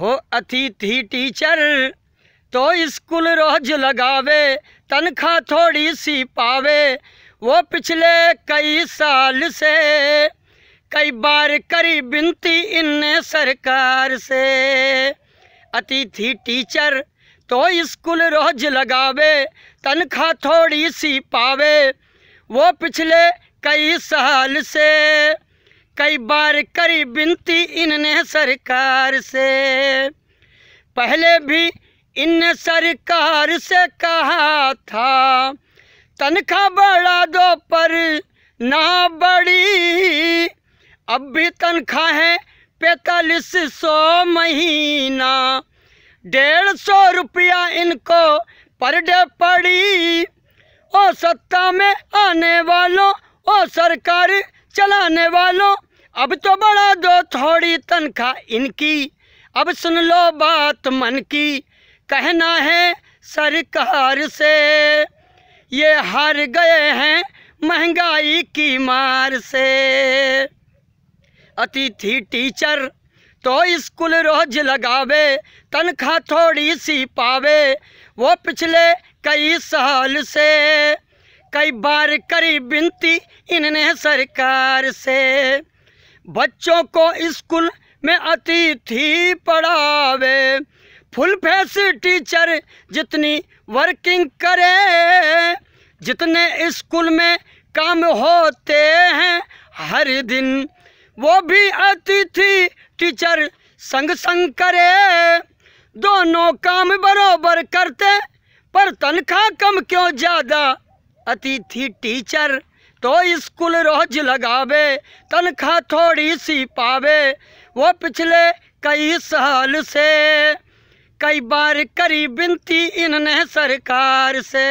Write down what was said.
हो अतिथि टीचर तो स्कूल रोज लगावे तनख्वाह थोड़ी सी पावे वो पिछले कई साल से कई बार करी बिनती इनने सरकार से अतिथि टीचर तो स्कूल रोज लगावे तनख्वाह थोड़ी सी पावे वो पिछले कई साल से कई बार करी बिनती इनने सरकार से पहले भी इन सरकार से कहा था तनख्वाह बढ़ा दो पर ना बड़ी अब भी तनख्वाह है पैंतालीस सौ महीना डेढ़ सौ रुपया इनको पर डे पड़ी ओ सत्ता में आने वालों ओ सरकार चलाने वालों अब तो बढ़ा दो थोड़ी तनख्वाह इनकी अब सुन लो बात मन की कहना है सरकार से ये हार गए हैं महंगाई की मार से अतिथि टीचर तो स्कूल रोज लगावे तनख्वाह थोड़ी सी पावे वो पिछले कई साल से कई बार करी विनती इनने सरकार से बच्चों को स्कूल में अतिथि पढ़ावे फुल फेस टीचर जितनी वर्किंग करे जितने स्कूल में काम होते हैं हर दिन वो भी अतिथि टीचर संग संग करे दोनों काम बराबर करते पर तनख्वाह कम क्यों ज़्यादा अतिथि टीचर तो स्कूल रोज लगावे तनख्वाह थोड़ी सी पावे वो पिछले कई साल से कई बार करी विनती इनने सरकार से